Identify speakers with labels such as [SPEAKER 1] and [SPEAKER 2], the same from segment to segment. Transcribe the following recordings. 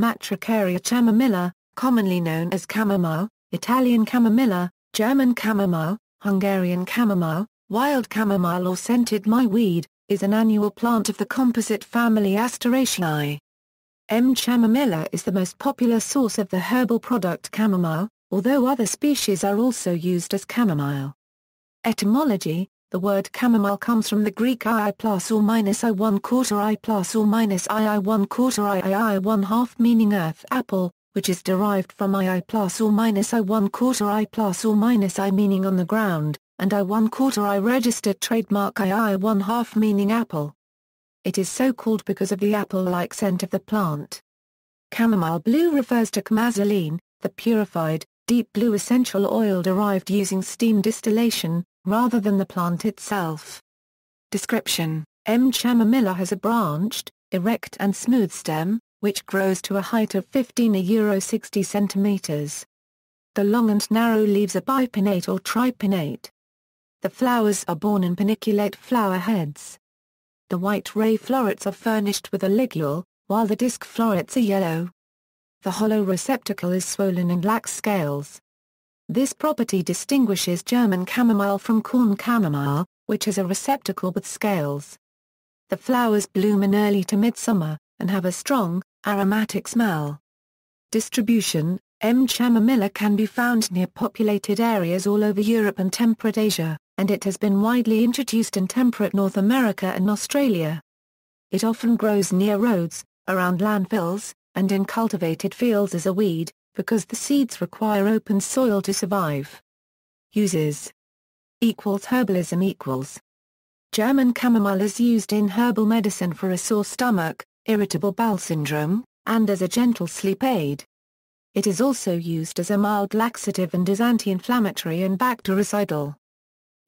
[SPEAKER 1] Matricaria chamomilla, commonly known as chamomile, Italian chamomilla, German chamomile, Hungarian chamomile, wild chamomile or scented myweed, is an annual plant of the composite family Asteraceae. M. chamomilla is the most popular source of the herbal product chamomile, although other species are also used as chamomile. Etymology the word chamomile comes from the Greek ii plus or minus i 1 quarter i plus or minus ii 1 quarter i i 1 half meaning earth apple, which is derived from ii plus or minus i 1 quarter i plus or minus i meaning on the ground, and i 1 quarter i registered trademark ii 1 half meaning apple. It is so called because of the apple-like scent of the plant. Chamomile blue refers to chamazoline, the purified, deep blue essential oil derived using steam distillation, rather than the plant itself. Description M. chamomilla has a branched, erect and smooth stem, which grows to a height of 15 euro 60 centimeters. The long and narrow leaves are bipinnate or tripinnate. The flowers are borne in paniculate flower heads. The white ray florets are furnished with a ligule, while the disc florets are yellow. The hollow receptacle is swollen and lacks scales. This property distinguishes German chamomile from corn chamomile, which is a receptacle with scales. The flowers bloom in early to midsummer, and have a strong, aromatic smell. Distribution M. chamomilla can be found near populated areas all over Europe and temperate Asia, and it has been widely introduced in temperate North America and Australia. It often grows near roads, around landfills, and in cultivated fields as a weed, because the seeds require open soil to survive. Uses equals herbalism equals German chamomile is used in herbal medicine for a sore stomach, irritable bowel syndrome, and as a gentle sleep aid. It is also used as a mild laxative and is anti-inflammatory and bactericidal.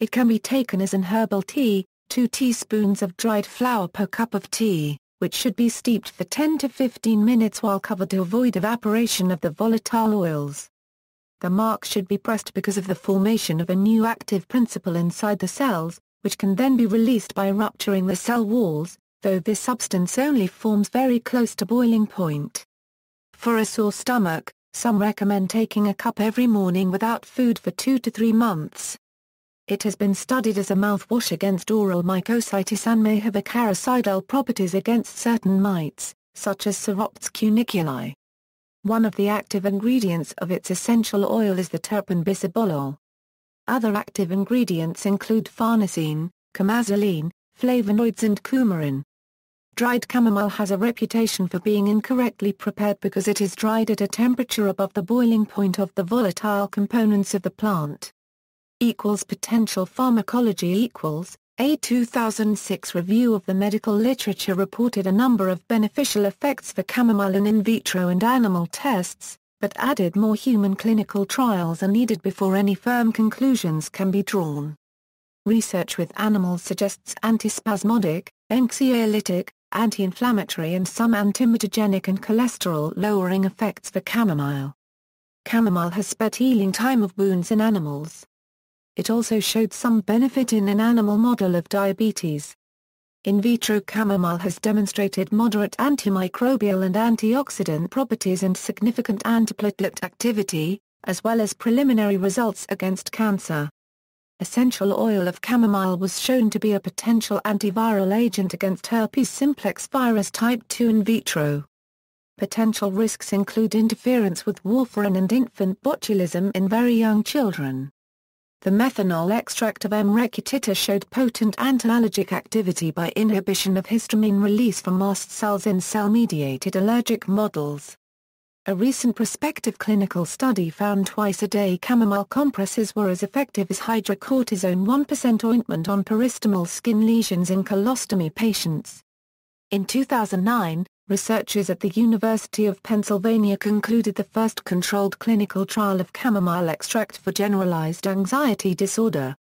[SPEAKER 1] It can be taken as an herbal tea, 2 teaspoons of dried flour per cup of tea which should be steeped for 10 to 15 minutes while covered to avoid evaporation of the volatile oils. The mark should be pressed because of the formation of a new active principle inside the cells, which can then be released by rupturing the cell walls, though this substance only forms very close to boiling point. For a sore stomach, some recommend taking a cup every morning without food for two to three months. It has been studied as a mouthwash against oral mycositis and may have acaricidal properties against certain mites, such as Ceroptes cuniculi. One of the active ingredients of its essential oil is the terpen bisabolol. Other active ingredients include farnesene, camazoline, flavonoids and coumarin. Dried chamomile has a reputation for being incorrectly prepared because it is dried at a temperature above the boiling point of the volatile components of the plant equals potential pharmacology equals a 2006 review of the medical literature reported a number of beneficial effects for chamomile in in vitro and animal tests, but added more human clinical trials are needed before any firm conclusions can be drawn. Research with animals suggests antispasmodic, anxiolytic, anti-inflammatory and some antimutagenic and cholesterol-lowering effects for chamomile. Chamomile has sped healing time of wounds in animals, it also showed some benefit in an animal model of diabetes. In vitro chamomile has demonstrated moderate antimicrobial and antioxidant properties and significant antiplatelet activity, as well as preliminary results against cancer. Essential oil of chamomile was shown to be a potential antiviral agent against herpes simplex virus type 2 in vitro. Potential risks include interference with warfarin and infant botulism in very young children. The methanol extract of M. recutita showed potent antiallergic activity by inhibition of histamine release from mast cells in cell-mediated allergic models. A recent prospective clinical study found twice-a-day chamomile compresses were as effective as hydrocortisone 1% ointment on peristomal skin lesions in colostomy patients. In 2009, Researchers at the University of Pennsylvania concluded the first controlled clinical trial of chamomile extract for generalized anxiety disorder.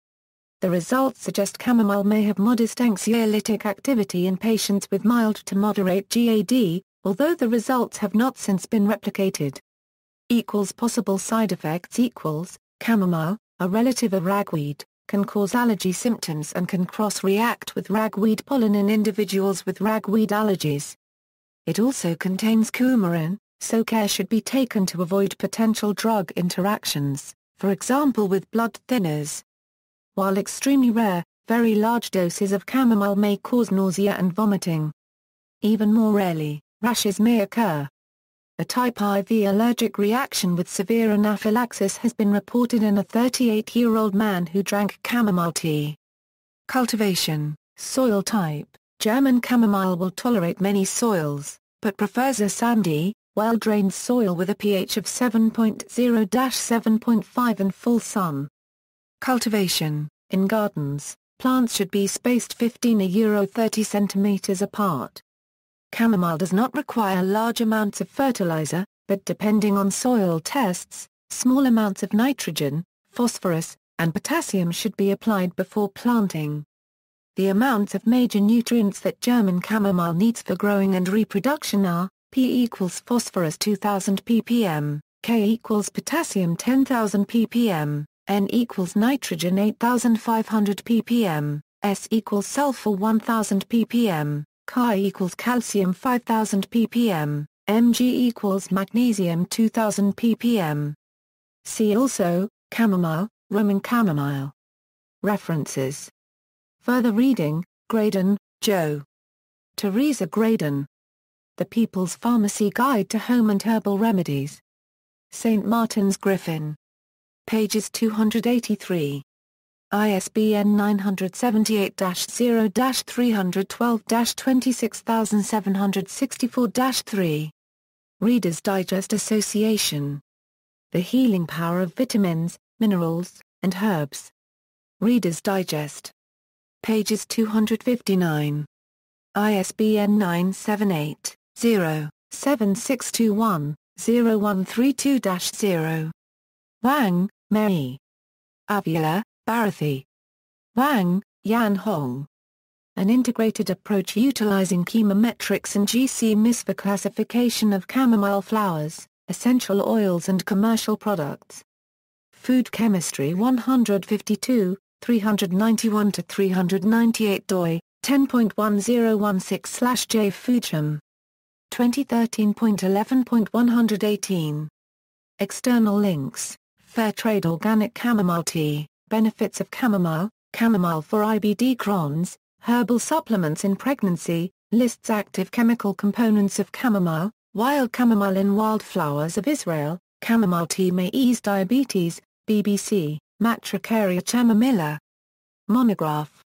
[SPEAKER 1] The results suggest chamomile may have modest anxiolytic activity in patients with mild to moderate GAD, although the results have not since been replicated. Equals possible side effects equals, chamomile, a relative of ragweed, can cause allergy symptoms and can cross-react with ragweed pollen in individuals with ragweed allergies. It also contains coumarin, so care should be taken to avoid potential drug interactions, for example with blood thinners. While extremely rare, very large doses of chamomile may cause nausea and vomiting. Even more rarely, rashes may occur. A type IV allergic reaction with severe anaphylaxis has been reported in a 38-year-old man who drank chamomile tea. Cultivation, soil type, German chamomile will tolerate many soils, but prefers a sandy, well-drained soil with a pH of 7.0-7.5 and full sun. Cultivation, in gardens, plants should be spaced 15 a euro 30 centimeters apart. Chamomile does not require large amounts of fertilizer, but depending on soil tests, small amounts of nitrogen, phosphorus, and potassium should be applied before planting. The amounts of major nutrients that German chamomile needs for growing and reproduction are P equals phosphorus 2000 ppm, K equals potassium 10,000 ppm, N equals nitrogen 8,500 ppm, S equals sulfur 1,000 ppm, Ca equals calcium 5,000 ppm, Mg equals magnesium 2,000 ppm. See also, chamomile, Roman chamomile. References Further reading, Graydon, Joe. Teresa Graydon. The People's Pharmacy Guide to Home and Herbal Remedies. St. Martin's Griffin. Pages 283. ISBN 978-0-312-26764-3. Reader's Digest Association. The Healing Power of Vitamins, Minerals, and Herbs. Reader's Digest pages 259. ISBN 978 0 7621 132 0 Wang, Mei. Avila, Barathi. Wang, Yan Hong. An integrated approach utilizing chemometrics and GC-MIS for classification of chamomile flowers, essential oils and commercial products. Food Chemistry 152, 391 to 398 doi, 10.1016 J. 2013.11.118. External links Fair Trade Organic Chamomile Tea, Benefits of Chamomile, Chamomile for IBD Crohn's, Herbal Supplements in Pregnancy, lists active chemical components of chamomile, wild chamomile in wildflowers of Israel, chamomile tea may ease diabetes, BBC. Matricaria chamomilla. Monograph